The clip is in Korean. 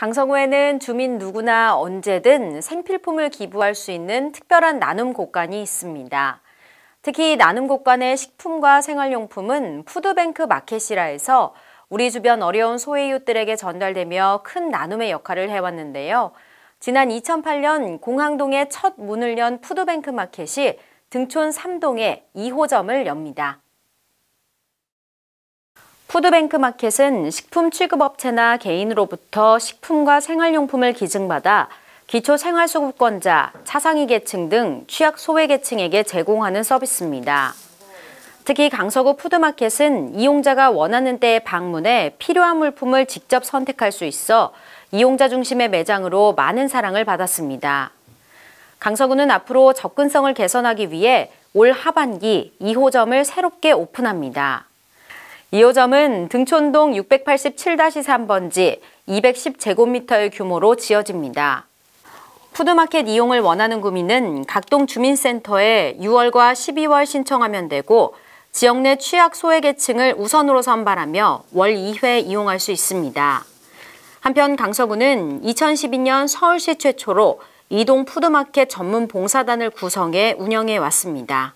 강성호에는 주민 누구나 언제든 생필품을 기부할 수 있는 특별한 나눔 곳간이 있습니다. 특히 나눔 곳간의 식품과 생활용품은 푸드뱅크 마켓이라 해서 우리 주변 어려운 소외이웃들에게 전달되며 큰 나눔의 역할을 해왔는데요. 지난 2008년 공항동의 첫 문을 연 푸드뱅크 마켓이 등촌 3동에 2호점을 엽니다. 푸드뱅크 마켓은 식품 취급업체나 개인으로부터 식품과 생활용품을 기증받아 기초생활수급권자, 차상위 계층 등 취약 소외 계층에게 제공하는 서비스입니다. 특히 강서구 푸드마켓은 이용자가 원하는 때에 방문해 필요한 물품을 직접 선택할 수 있어 이용자 중심의 매장으로 많은 사랑을 받았습니다. 강서구는 앞으로 접근성을 개선하기 위해 올 하반기 2호점을 새롭게 오픈합니다. 2 호점은 등촌동 687-3번지 210제곱미터의 규모로 지어집니다. 푸드마켓 이용을 원하는 구민은 각 동 주민센터에 6월과 12월 신청하면 되고 지역 내 취약 소외계층을 우선으로 선발하며 월 2회 이용할 수 있습니다. 한편 강서구는 2012년 서울시 최초로 이동 푸드마켓 전문 봉사단을 구성해 운영해 왔습니다.